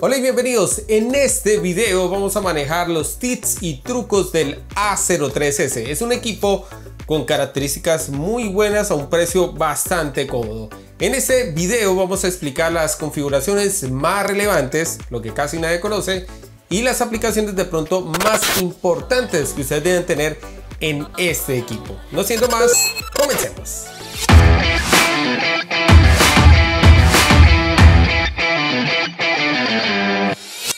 Hola y bienvenidos. En este video vamos a manejar los tips y trucos del A03S. Es un equipo con características muy buenas a un precio bastante cómodo. En este video vamos a explicar las configuraciones más relevantes, lo que casi nadie conoce, y las aplicaciones de pronto más importantes que ustedes deben tener en este equipo. No siendo más, comencemos.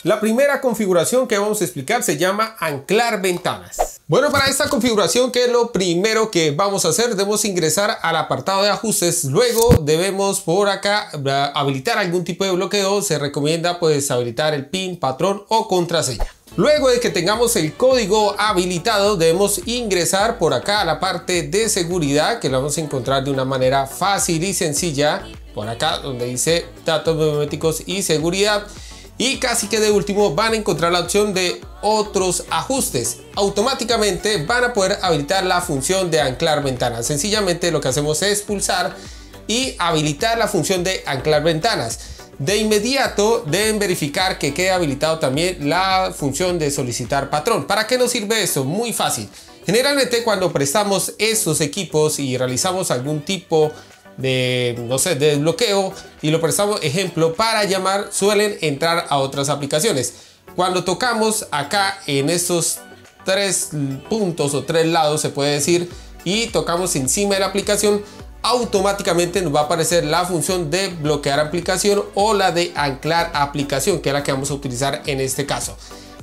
La primera configuración que vamos a explicar se llama anclar ventanas. Bueno, para esta configuración, que es lo primero que vamos a hacer? Debemos ingresar al apartado de ajustes. Luego debemos por acá eh, habilitar algún tipo de bloqueo. Se recomienda pues habilitar el pin, patrón o contraseña. Luego de que tengamos el código habilitado, debemos ingresar por acá a la parte de seguridad que la vamos a encontrar de una manera fácil y sencilla. Por acá donde dice datos biométricos y seguridad. Y casi que de último van a encontrar la opción de otros ajustes. Automáticamente van a poder habilitar la función de anclar ventanas. Sencillamente lo que hacemos es pulsar y habilitar la función de anclar ventanas. De inmediato deben verificar que quede habilitado también la función de solicitar patrón. ¿Para qué nos sirve eso? Muy fácil. Generalmente cuando prestamos estos equipos y realizamos algún tipo de de, no sé, de desbloqueo y lo prestamos ejemplo para llamar, suelen entrar a otras aplicaciones. Cuando tocamos acá en estos tres puntos o tres lados, se puede decir, y tocamos encima de la aplicación, automáticamente nos va a aparecer la función de bloquear aplicación o la de anclar aplicación, que es la que vamos a utilizar en este caso.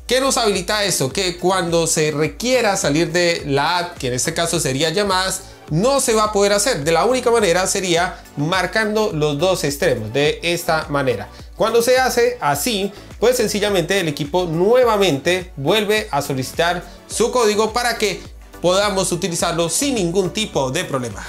¿Qué nos habilita eso? Que cuando se requiera salir de la app, que en este caso sería llamadas, no se va a poder hacer. De la única manera sería marcando los dos extremos de esta manera. Cuando se hace así, pues sencillamente el equipo nuevamente vuelve a solicitar su código para que podamos utilizarlo sin ningún tipo de problema.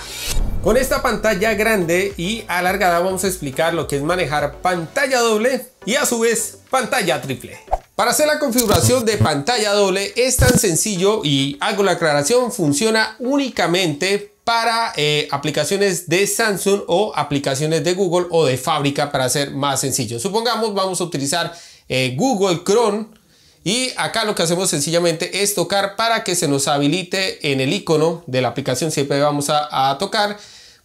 Con esta pantalla grande y alargada vamos a explicar lo que es manejar pantalla doble y a su vez pantalla triple. Para hacer la configuración de pantalla doble es tan sencillo y hago la aclaración, funciona únicamente para eh, aplicaciones de Samsung o aplicaciones de Google o de fábrica para ser más sencillo. Supongamos vamos a utilizar eh, Google Chrome y acá lo que hacemos sencillamente es tocar para que se nos habilite en el icono de la aplicación, siempre vamos a tocar.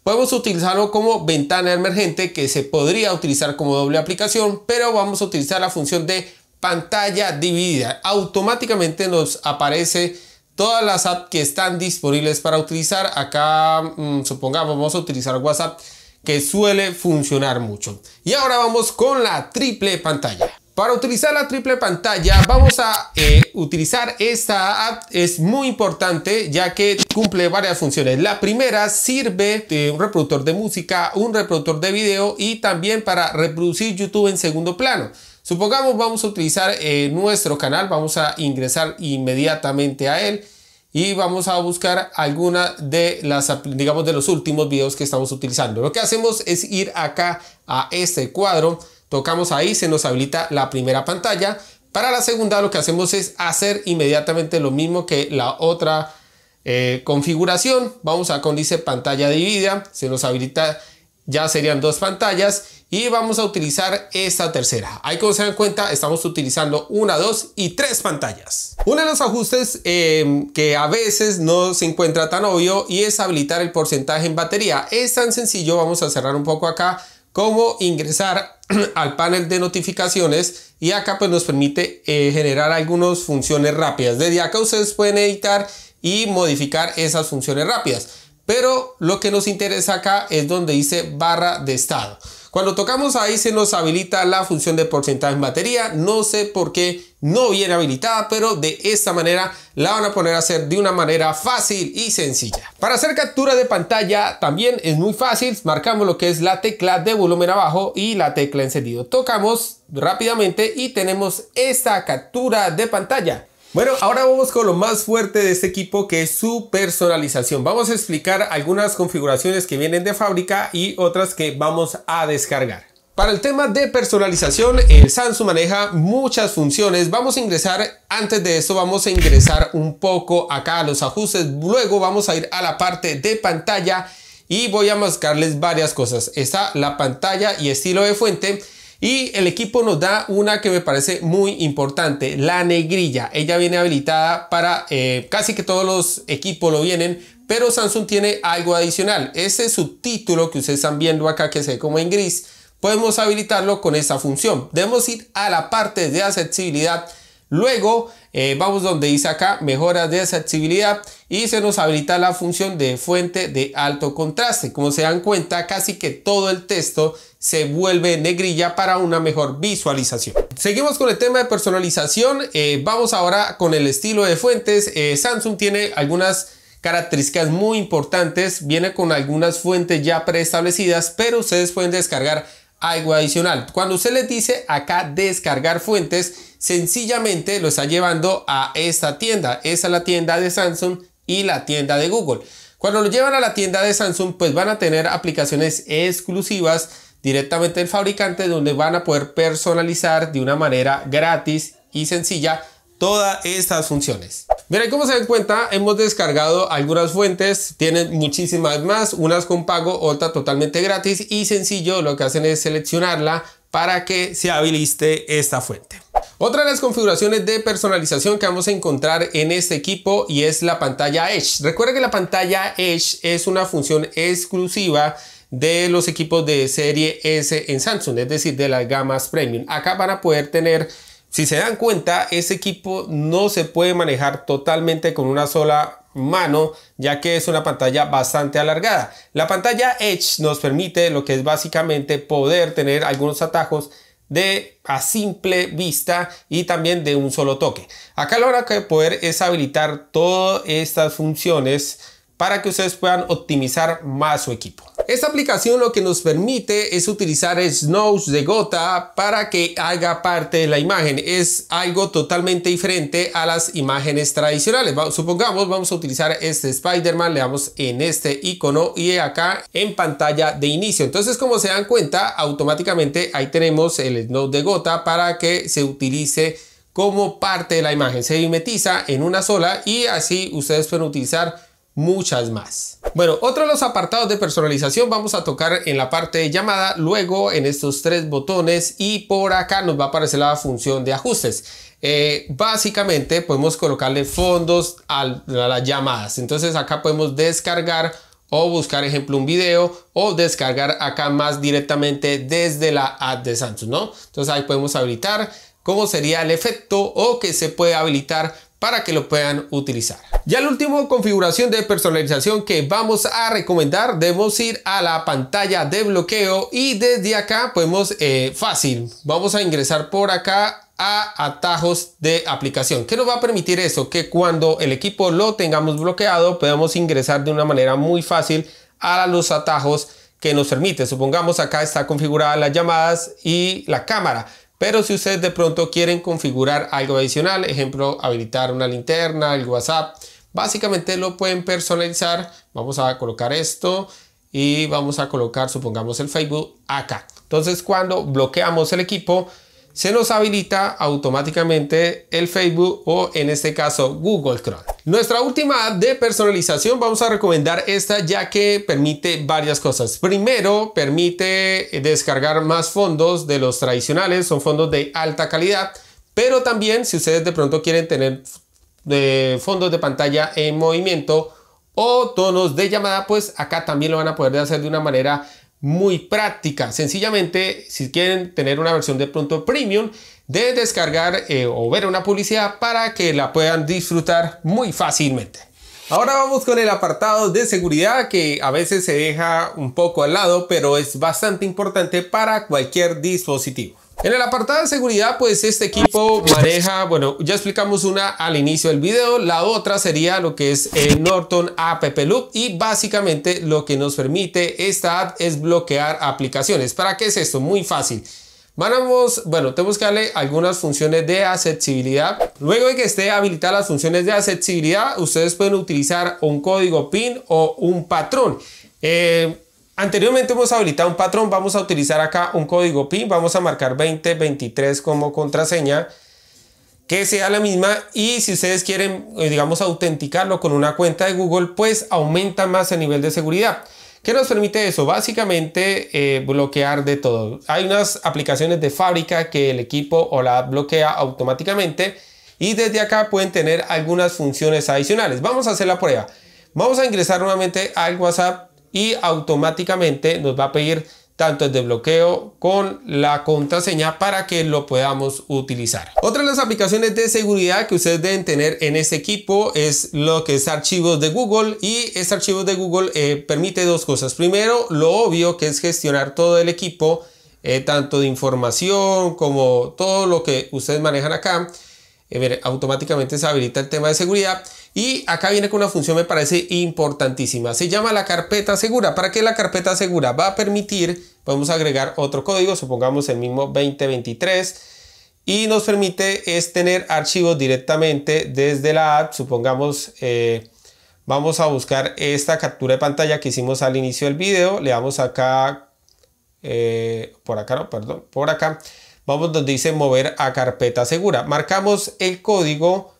Podemos utilizarlo como ventana emergente que se podría utilizar como doble aplicación, pero vamos a utilizar la función de pantalla dividida. Automáticamente nos aparece todas las apps que están disponibles para utilizar. Acá, mm, supongamos, vamos a utilizar WhatsApp que suele funcionar mucho. Y ahora vamos con la triple pantalla. Para utilizar la triple pantalla vamos a eh, utilizar esta app, es muy importante ya que cumple varias funciones. La primera sirve de un reproductor de música, un reproductor de video y también para reproducir YouTube en segundo plano. Supongamos vamos a utilizar eh, nuestro canal, vamos a ingresar inmediatamente a él y vamos a buscar alguna de las, digamos, de los últimos videos que estamos utilizando. Lo que hacemos es ir acá a este cuadro, tocamos ahí, se nos habilita la primera pantalla. Para la segunda lo que hacemos es hacer inmediatamente lo mismo que la otra eh, configuración. Vamos a con dice pantalla dividida, se nos habilita ya serían dos pantallas y vamos a utilizar esta tercera. Ahí como se dan cuenta estamos utilizando una, dos y tres pantallas. Uno de los ajustes em, que a veces no se encuentra tan obvio y es habilitar el porcentaje en batería. Es tan sencillo, vamos a cerrar un poco acá, como ingresar al panel de notificaciones y acá pues nos permite eh, generar algunas funciones rápidas. Desde acá ustedes pueden editar y modificar esas funciones rápidas. Pero lo que nos interesa acá es donde dice barra de estado. Cuando tocamos ahí se nos habilita la función de porcentaje en batería. No sé por qué no viene habilitada, pero de esta manera la van a poner a hacer de una manera fácil y sencilla. Para hacer captura de pantalla también es muy fácil. Marcamos lo que es la tecla de volumen abajo y la tecla encendido. Tocamos rápidamente y tenemos esta captura de pantalla. Bueno, ahora vamos con lo más fuerte de este equipo que es su personalización. Vamos a explicar algunas configuraciones que vienen de fábrica y otras que vamos a descargar. Para el tema de personalización, el Samsung maneja muchas funciones. Vamos a ingresar, antes de eso vamos a ingresar un poco acá a los ajustes. Luego vamos a ir a la parte de pantalla y voy a mostrarles varias cosas. Está la pantalla y estilo de fuente. Y el equipo nos da una que me parece muy importante, la negrilla. Ella viene habilitada para eh, casi que todos los equipos lo vienen, pero Samsung tiene algo adicional. Ese subtítulo que ustedes están viendo acá que se ve como en gris, podemos habilitarlo con esta función. Debemos ir a la parte de accesibilidad Luego eh, vamos donde dice acá mejoras de accesibilidad y se nos habilita la función de fuente de alto contraste. Como se dan cuenta casi que todo el texto se vuelve negrilla para una mejor visualización. Seguimos con el tema de personalización. Eh, vamos ahora con el estilo de fuentes. Eh, Samsung tiene algunas características muy importantes. Viene con algunas fuentes ya preestablecidas pero ustedes pueden descargar algo adicional. Cuando usted les dice acá descargar fuentes, sencillamente lo está llevando a esta tienda. Esa es la tienda de Samsung y la tienda de Google. Cuando lo llevan a la tienda de Samsung, pues van a tener aplicaciones exclusivas directamente del fabricante donde van a poder personalizar de una manera gratis y sencilla todas estas funciones. Mira, como se dan cuenta, hemos descargado algunas fuentes, tienen muchísimas más, unas con pago, otras totalmente gratis y sencillo, lo que hacen es seleccionarla para que se habilite esta fuente. Otra de las configuraciones de personalización que vamos a encontrar en este equipo y es la pantalla Edge. Recuerda que la pantalla Edge es una función exclusiva de los equipos de serie S en Samsung, es decir, de las gamas premium. Acá van a poder tener si se dan cuenta, ese equipo no se puede manejar totalmente con una sola mano, ya que es una pantalla bastante alargada. La pantalla Edge nos permite lo que es básicamente poder tener algunos atajos de a simple vista y también de un solo toque. Acá lo que poder es habilitar todas estas funciones para que ustedes puedan optimizar más su equipo. Esta aplicación lo que nos permite es utilizar snows de gota para que haga parte de la imagen. Es algo totalmente diferente a las imágenes tradicionales. Supongamos vamos a utilizar este Spider-Man, le damos en este icono y acá en pantalla de inicio. Entonces como se dan cuenta automáticamente ahí tenemos el snow de gota para que se utilice como parte de la imagen. Se mimetiza en una sola y así ustedes pueden utilizar muchas más. Bueno, otro de los apartados de personalización vamos a tocar en la parte de llamada, luego en estos tres botones y por acá nos va a aparecer la función de ajustes. Eh, básicamente podemos colocarle fondos a, las llamadas, entonces acá podemos descargar o buscar ejemplo un video o descargar acá más directamente desde la app de Samsung, ¿no? Entonces ahí podemos habilitar cómo sería el efecto o que se puede habilitar para que lo puedan utilizar. Ya la última configuración de personalización que vamos a recomendar, debemos ir a la pantalla de bloqueo y desde acá podemos, eh, fácil, vamos a ingresar por acá a atajos de aplicación. que nos va a permitir eso? Que cuando el equipo lo tengamos bloqueado, podamos ingresar de una manera muy fácil a los atajos que nos permite. Supongamos acá está configurada las llamadas y la cámara. Pero si ustedes de pronto quieren configurar algo adicional, ejemplo, habilitar una linterna, el WhatsApp, básicamente lo pueden personalizar. Vamos a colocar esto y vamos a colocar, supongamos, el Facebook acá. Entonces, cuando bloqueamos el equipo, se nos habilita automáticamente el Facebook o en este caso Google Chrome. Nuestra última app de personalización vamos a recomendar esta ya que permite varias cosas. Primero, permite descargar más fondos de los tradicionales, son fondos de alta calidad, pero también si ustedes de pronto quieren tener eh, fondos de pantalla en movimiento o tonos de llamada, pues acá también lo van a poder hacer de una manera muy práctica. Sencillamente, si quieren tener una versión de pronto premium, de descargar eh, o ver una publicidad para que la puedan disfrutar muy fácilmente. Ahora vamos con el apartado de seguridad que a veces se deja un poco al lado, pero es bastante importante para cualquier dispositivo. En el apartado de seguridad, pues este equipo maneja, bueno, ya explicamos una al inicio del video, la otra sería lo que es el eh, Norton App Loop y básicamente lo que nos permite esta app es bloquear aplicaciones. ¿Para qué es esto? Muy fácil. Vamos, bueno, tenemos que darle algunas funciones de accesibilidad. Luego de que esté habilitadas las funciones de accesibilidad, ustedes pueden utilizar un código PIN o un patrón. Eh, Anteriormente hemos habilitado un patrón, vamos a utilizar acá un código PIN, vamos a marcar 2023 como contraseña, que sea la misma y si ustedes quieren, eh, digamos, autenticarlo con una cuenta de Google, pues aumenta más el nivel de seguridad. ¿Qué nos permite eso? Básicamente eh, bloquear de todo. Hay unas aplicaciones de fábrica que el equipo o la bloquea automáticamente y desde acá pueden tener algunas funciones adicionales. Vamos a hacer la prueba. Vamos a ingresar nuevamente al WhatsApp y automáticamente nos va a pedir tanto el desbloqueo con la contraseña para que lo podamos utilizar. Otra de las aplicaciones de seguridad que ustedes deben tener en este equipo es lo que es archivos de Google y este archivo de Google eh, permite dos cosas. Primero, lo obvio que es gestionar todo el equipo, eh, tanto de información como todo lo que ustedes manejan acá. Eh, automáticamente se habilita el tema de seguridad. Y acá viene con una función me parece importantísima. Se llama la carpeta segura. ¿Para qué la carpeta segura? Va a permitir, podemos agregar otro código, supongamos el mismo 2023. Y nos permite es tener archivos directamente desde la app. Supongamos, eh, vamos a buscar esta captura de pantalla que hicimos al inicio del video. Le damos acá, eh, por acá no, perdón, por acá. Vamos donde dice mover a carpeta segura. Marcamos el código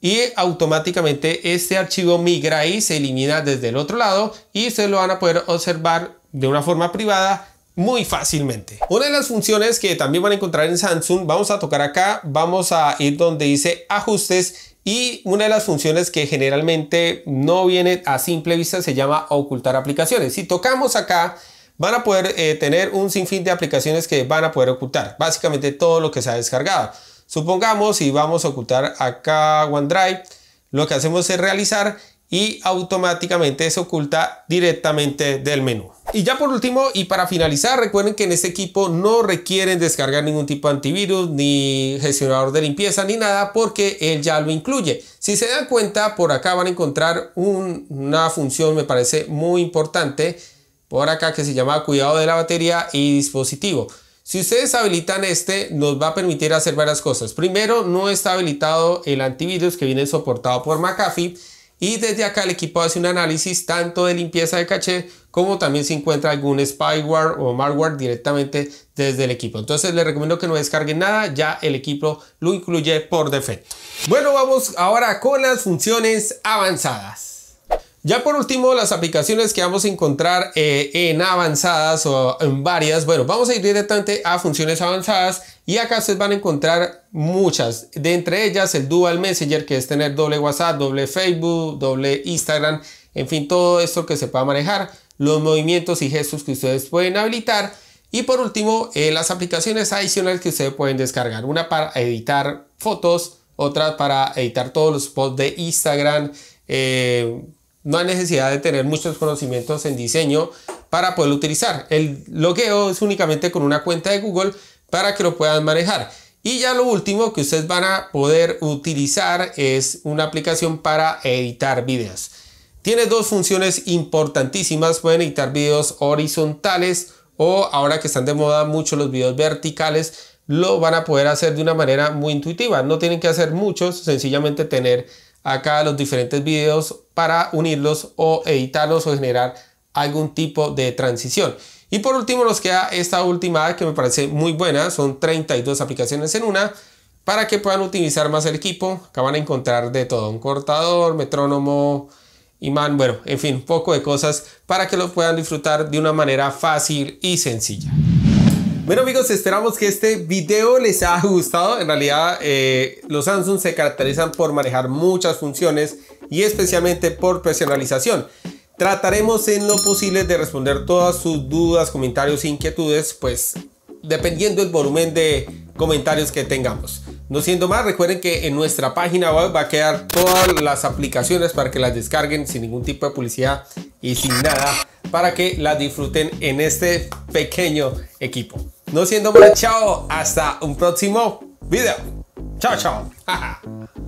y automáticamente este archivo migra y se elimina desde el otro lado y ustedes lo van a poder observar de una forma privada muy fácilmente. Una de las funciones que también van a encontrar en Samsung, vamos a tocar acá, vamos a ir donde dice ajustes y una de las funciones que generalmente no viene a simple vista se llama ocultar aplicaciones. Si tocamos acá van a poder eh, tener un sinfín de aplicaciones que van a poder ocultar. Básicamente todo lo que se ha descargado. Supongamos si vamos a ocultar acá OneDrive, lo que hacemos es realizar y automáticamente se oculta directamente del menú. Y ya por último y para finalizar, recuerden que en este equipo no requieren descargar ningún tipo de antivirus ni gestionador de limpieza ni nada porque él ya lo incluye. Si se dan cuenta, por acá van a encontrar una función me parece muy importante por acá que se llama cuidado de la batería y dispositivo. Si ustedes habilitan este, nos va a permitir hacer varias cosas. Primero, no está habilitado el antivirus que viene soportado por McAfee. Y desde acá el equipo hace un análisis tanto de limpieza de caché como también si encuentra algún spyware o malware directamente desde el equipo. Entonces les recomiendo que no descarguen nada, ya el equipo lo incluye por defecto. Bueno, vamos ahora con las funciones avanzadas. Ya por último, las aplicaciones que vamos a encontrar eh, en avanzadas o en varias, bueno, vamos a ir directamente a funciones avanzadas y acá ustedes van a encontrar muchas, de entre ellas el Dual Messenger, que es tener doble WhatsApp, doble Facebook, doble Instagram, en fin, todo esto que se pueda manejar, los movimientos y gestos que ustedes pueden habilitar. Y por último, eh, las aplicaciones adicionales que ustedes pueden descargar, una para editar fotos, otra para editar todos los posts de Instagram, eh, no hay necesidad de tener muchos conocimientos en diseño para poder utilizar. El logueo es únicamente con una cuenta de Google para que lo puedan manejar. Y ya lo último que ustedes van a poder utilizar es una aplicación para editar videos. Tiene dos funciones importantísimas. Pueden editar videos horizontales o ahora que están de moda mucho los videos verticales, lo van a poder hacer de una manera muy intuitiva. No tienen que hacer muchos, sencillamente tener acá los diferentes videos para unirlos o editarlos o generar algún tipo de transición. Y por último nos queda esta última que me parece muy buena, son 32 aplicaciones en una para que puedan utilizar más el equipo. Acá van a encontrar de todo, un cortador, metrónomo, imán, bueno, en fin, un poco de cosas para que lo puedan disfrutar de una manera fácil y sencilla. Bueno amigos, esperamos que este video les haya gustado. En realidad eh, los Samsung se caracterizan por manejar muchas funciones y especialmente por personalización. Trataremos en lo posible de responder todas sus dudas, comentarios e inquietudes, pues dependiendo el volumen de comentarios que tengamos. No siendo más, recuerden que en nuestra página web va a quedar todas las aplicaciones para que las descarguen sin ningún tipo de publicidad y sin nada para que las disfruten en este pequeño equipo. No siendo más, chao. Hasta un próximo video. Chao, chao.